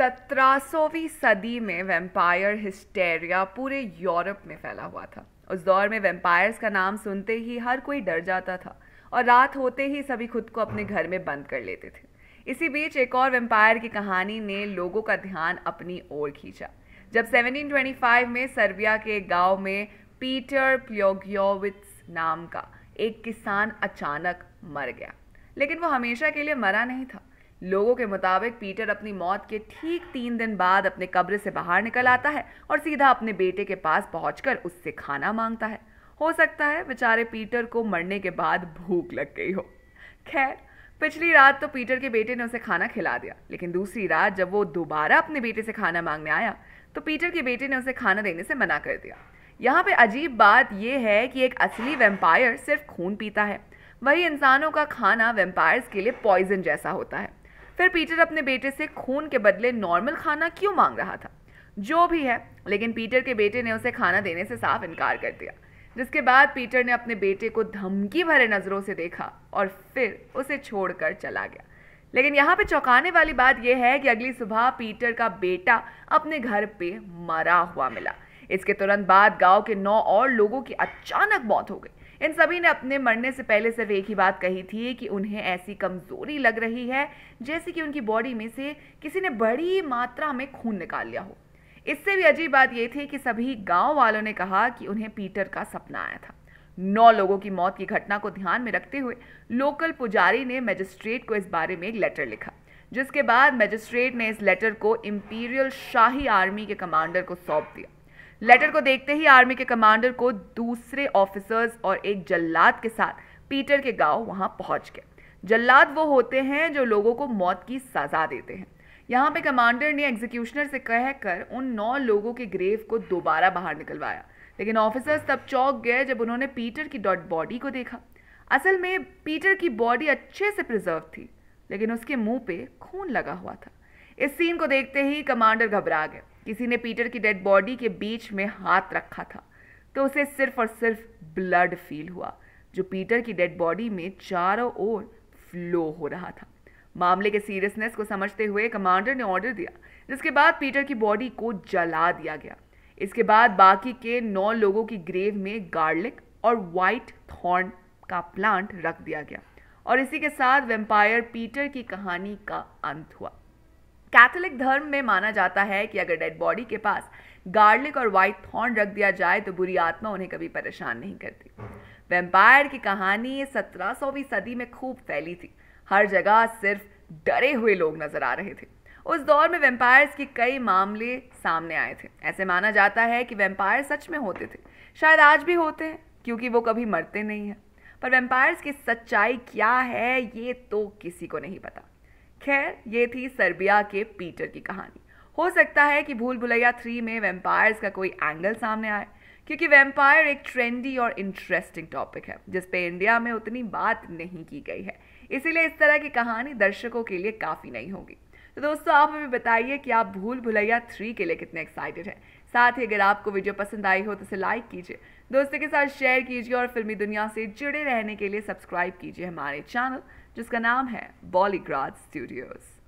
सत्रह सदी में वेम्पायर हिस्टेरिया पूरे यूरोप में फैला हुआ था उस दौर में वेम्पायर्स का नाम सुनते ही हर कोई डर जाता था और रात होते ही सभी खुद को अपने घर में बंद कर लेते थे इसी बीच एक और वेम्पायर की कहानी ने लोगों का ध्यान अपनी ओर खींचा जब 1725 में सर्बिया के गांव में पीटर प्योग्योविट्स नाम का एक किसान अचानक मर गया लेकिन वो हमेशा के लिए मरा नहीं था लोगों के मुताबिक पीटर अपनी मौत के ठीक तीन दिन बाद अपने कब्र से बाहर निकल आता है और सीधा अपने बेटे के पास पहुंचकर उससे खाना मांगता है हो सकता है बेचारे पीटर को मरने के बाद भूख लग गई हो खैर पिछली रात तो पीटर के बेटे ने उसे खाना खिला दिया लेकिन दूसरी रात जब वो दोबारा अपने बेटे से खाना मांगने आया तो पीटर के बेटे ने उसे खाना देने से मना कर दिया यहाँ पे अजीब बात यह है कि एक असली वेम्पायर सिर्फ खून पीता है वही इंसानों का खाना वेम्पायर्स के लिए पॉइजन जैसा होता है फिर पीटर अपने बेटे से खून के बदले नॉर्मल खाना क्यों मांग रहा था जो भी है लेकिन पीटर के बेटे ने उसे खाना देने से साफ इनकार कर दिया जिसके बाद पीटर ने अपने बेटे को धमकी भरे नज़रों से देखा और फिर उसे छोड़कर चला गया लेकिन यहाँ पे चौंकाने वाली बात यह है कि अगली सुबह पीटर का बेटा अपने घर पे मरा हुआ मिला इसके तुरंत बाद गांव के नौ और लोगों की अचानक मौत हो गई इन सभी ने अपने मरने से पहले सिर्फ एक ही बात कही थी कि उन्हें ऐसी कमज़ोरी लग रही है जैसे कि उनकी बॉडी में से किसी ने बड़ी मात्रा में खून निकाल लिया हो इससे भी अजीब बात यह थी कि सभी गांव वालों ने कहा कि उन्हें पीटर का सपना आया था नौ लोगों की मौत की घटना को ध्यान में रखते हुए लोकल पुजारी ने मजिस्ट्रेट को इस बारे में एक लेटर लिखा जिसके बाद मजिस्ट्रेट ने इस लेटर को इम्पीरियल शाही आर्मी के कमांडर को सौंप दिया लेटर को देखते ही आर्मी के कमांडर को दूसरे ऑफिसर्स और एक जल्लाद के साथ पीटर के गांव वहां पहुंच गए जल्लाद वो होते हैं जो लोगों को मौत की सजा देते हैं यहाँ पे कमांडर ने एग्जीक्यूशनर से कहकर उन नौ लोगों के ग्रेव को दोबारा बाहर निकलवाया लेकिन ऑफिसर्स तब चौक गए जब उन्होंने पीटर की डॉट बॉडी को देखा असल में पीटर की बॉडी अच्छे से प्रिजर्व थी लेकिन उसके मुंह पे खून लगा हुआ था इस सीन को देखते ही कमांडर घबरा गए किसी ने पीटर की डेड बॉडी के बीच में हाथ रखा था तो उसे सिर्फ और सिर्फ ब्लड फील हुआ जो पीटर की डेड बॉडी में चारों ओर फ्लो हो रहा था मामले के सीरियसनेस को समझते हुए कमांडर ने ऑर्डर दिया जिसके बाद पीटर की बॉडी को जला दिया गया इसके बाद बाकी के नौ लोगों की ग्रेव में गार्लिक और वाइट थॉर्न का प्लांट रख दिया गया और इसी के साथ वेम्पायर पीटर की कहानी का अंत हुआ कैथोलिक धर्म में माना जाता है कि अगर डेड बॉडी के पास गार्लिक और वाइट थॉर्न रख दिया जाए तो बुरी आत्मा उन्हें कभी परेशान नहीं करती वेम्पायर की कहानी सत्रह सदी में खूब फैली थी हर जगह सिर्फ डरे हुए लोग नजर आ रहे थे उस दौर में वेम्पायर्स के कई मामले सामने आए थे ऐसे माना जाता है कि वेम्पायर सच में होते थे शायद आज भी होते हैं क्योंकि वो कभी मरते नहीं हैं पर वेम्पायर्स की सच्चाई क्या है ये तो किसी को नहीं पता खैर ये थी सर्बिया के पीटर की कहानी हो सकता है कि भूल भुलैया थ्री में वेम्पायर्स का कोई एंगल सामने आए क्योंकि वेम्पायर एक ट्रेंडी और इंटरेस्टिंग टॉपिक है जिस पे इंडिया में उतनी बात नहीं की गई है इसीलिए इस तरह की कहानी दर्शकों के लिए काफ़ी नहीं होगी तो दोस्तों आप हमें बताइए कि आप भूल भुलैया थ्री के लिए कितने एक्साइटेड हैं साथ ही अगर आपको वीडियो पसंद आई हो तो इसे लाइक कीजिए दोस्तों के साथ शेयर कीजिए और फिल्मी दुनिया से जुड़े रहने के लिए सब्सक्राइब कीजिए हमारे चैनल जिसका नाम है बॉलीग्राज स्टूडियोज़